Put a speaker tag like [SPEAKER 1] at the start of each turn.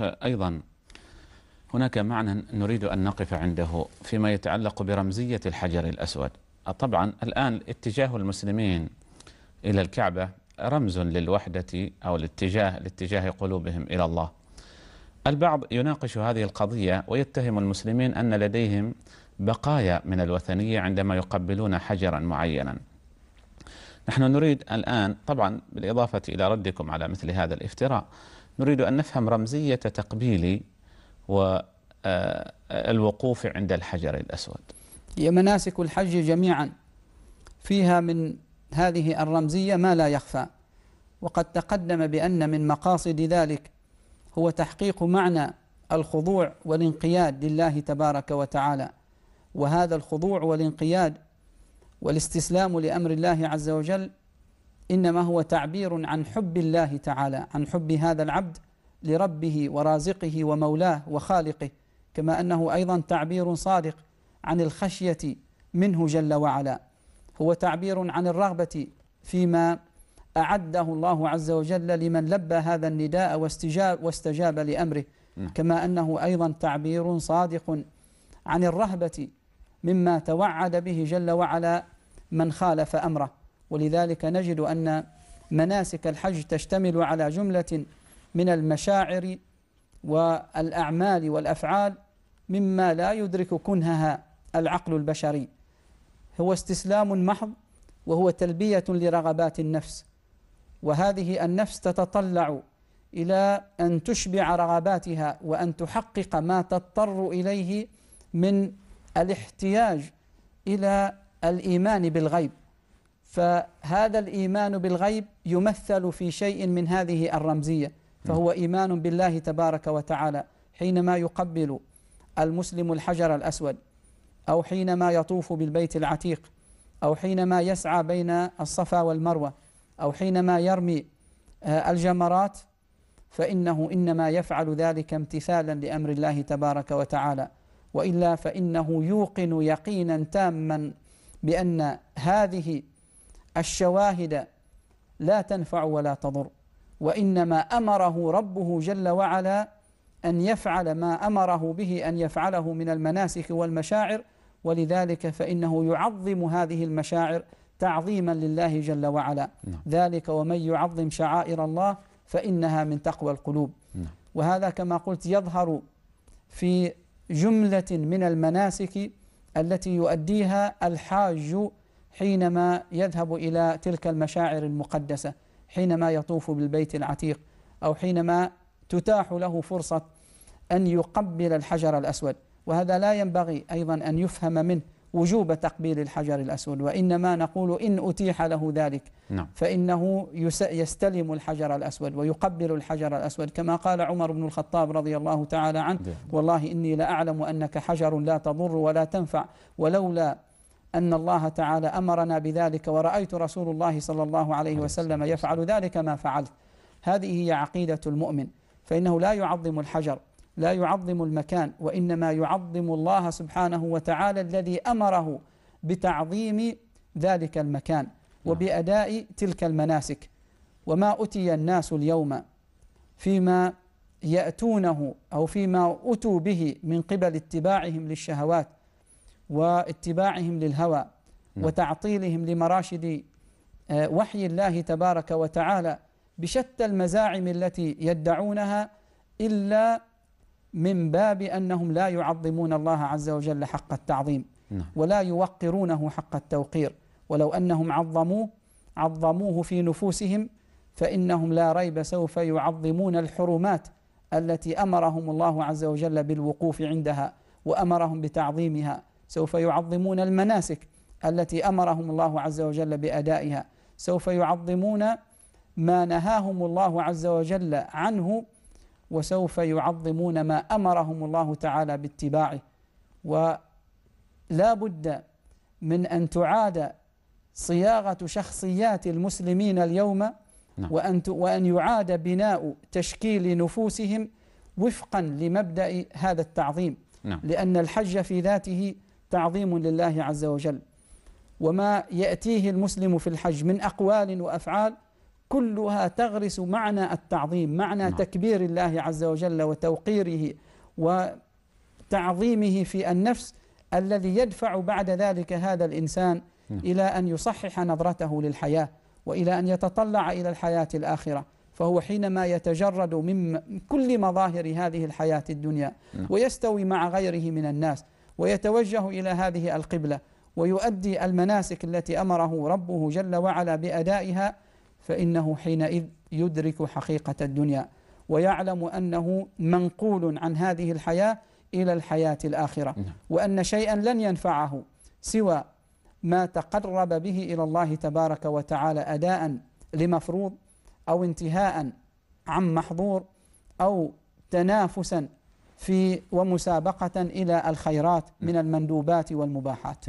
[SPEAKER 1] أيضا هناك معنى نريد أن نقف عنده فيما يتعلق برمزية الحجر الأسود طبعا الآن اتجاه المسلمين إلى الكعبة رمز للوحدة أو الاتجاه لاتجاه قلوبهم إلى الله البعض يناقش هذه القضية ويتهم المسلمين أن لديهم بقايا من الوثنية عندما يقبلون حجرا معينا نحن نريد الآن طبعا بالإضافة إلى ردكم على مثل هذا الافتراء نريد أن نفهم رمزية تقبيل والوقوف آه، آه، عند الحجر الأسود هي مناسك الحج جميعا فيها من هذه الرمزية ما لا يخفى وقد تقدم بأن من مقاصد ذلك هو تحقيق معنى الخضوع والانقياد لله تبارك وتعالى وهذا الخضوع والانقياد والاستسلام لأمر الله عز وجل إنما هو تعبير عن حب الله تعالى عن حب هذا العبد لربه ورازقه ومولاه وخالقه كما أنه أيضا تعبير صادق عن الخشية منه جل وعلا هو تعبير عن الرغبة فيما أعده الله عز وجل لمن لبى هذا النداء واستجاب, واستجاب لأمره كما أنه أيضا تعبير صادق عن الرهبة مما توعد به جل وعلا من خالف أمره ولذلك نجد أن مناسك الحج تشتمل على جملة من المشاعر والأعمال والأفعال مما لا يدرك كنهها العقل البشري هو استسلام محض وهو تلبية لرغبات النفس وهذه النفس تتطلع إلى أن تشبع رغباتها وأن تحقق ما تضطر إليه من الاحتياج إلى الإيمان بالغيب فهذا الإيمان بالغيب يمثل في شيء من هذه الرمزية فهو إيمان بالله تبارك وتعالى حينما يقبل المسلم الحجر الأسود أو حينما يطوف بالبيت العتيق أو حينما يسعى بين الصفا والمروة أو حينما يرمي آه، الجمرات فإنه إنما يفعل ذلك امتثالا لأمر الله تبارك وتعالى وإلا فإنه يوقن يقينا تاما بأن هذه الشواهد لا تنفع ولا تضر وإنما أمره ربه جل وعلا أن يفعل ما أمره به أن يفعله من المناسك والمشاعر ولذلك فإنه يعظم هذه المشاعر تعظيما لله جل وعلا نعم. ذلك ومن يعظم شعائر الله فإنها من تقوى القلوب نعم. وهذا كما قلت يظهر في جملة من المناسك التي يؤديها الحاج حينما يذهب إلى تلك المشاعر المقدسة حينما يطوف بالبيت العتيق أو حينما تتاح له فرصة أن يقبل الحجر الأسود وهذا لا ينبغي أيضا أن يفهم منه وجوب تقبيل الحجر الأسود وإنما نقول إن أتيح له ذلك نعم. فإنه يستلم الحجر الأسود ويقبل الحجر الأسود كما قال عمر بن الخطاب رضي الله تعالى عنه والله إني لأعلم أنك حجر لا تضر ولا تنفع ولولا أن الله تعالى أمرنا بذلك ورأيت رسول الله صلى الله عليه وسلم يفعل ذلك ما فعلت هذه هي عقيدة المؤمن فإنه لا يعظم الحجر لا يعظم المكان وإنما يعظم الله سبحانه وتعالى الذي أمره بتعظيم ذلك المكان وبأداء تلك المناسك وما أتي الناس اليوم فيما يأتونه أو فيما أتوا به من قبل اتباعهم للشهوات واتباعهم للهوى نعم. وتعطيلهم لمراشد آه، وحي الله تبارك وتعالى بشتى المزاعم التي يدعونها إلا من باب أنهم لا يعظمون الله عز وجل حق التعظيم نعم. ولا يوقرونه حق التوقير ولو أنهم عظموه عظموه في نفوسهم فإنهم لا ريب سوف يعظمون الحرمات التي أمرهم الله عز وجل بالوقوف عندها وأمرهم بتعظيمها سوف يعظمون المناسك التي امرهم الله عز وجل بادائها سوف يعظمون ما نهاهم الله عز وجل عنه وسوف يعظمون ما امرهم الله تعالى باتباعه ولا بد من ان تعاد صياغه شخصيات المسلمين اليوم نعم. وان وان يعاد بناء تشكيل نفوسهم وفقا لمبدا هذا التعظيم نعم. لان الحج في ذاته تعظيم لله عز وجل وما يأتيه المسلم في الحج من أقوال وأفعال كلها تغرس معنى التعظيم معنى نعم. تكبير الله عز وجل وتوقيره وتعظيمه في النفس الذي يدفع بعد ذلك هذا الإنسان نعم. إلى أن يصحح نظرته للحياة وإلى أن يتطلع إلى الحياة الآخرة فهو حينما يتجرد من كل مظاهر هذه الحياة الدنيا نعم. ويستوي مع غيره من الناس ويتوجه إلى هذه القبلة ويؤدي المناسك التي أمره ربه جل وعلا بأدائها فإنه حينئذ يدرك حقيقة الدنيا ويعلم أنه منقول عن هذه الحياة إلى الحياة الآخرة نعم. وأن شيئا لن ينفعه سوى ما تقرب به إلى الله تبارك وتعالى أداء لمفروض أو انتهاء عن محظور أو تنافسا في ومسابقة إلى الخيرات من نعم. المندوبات والمباحات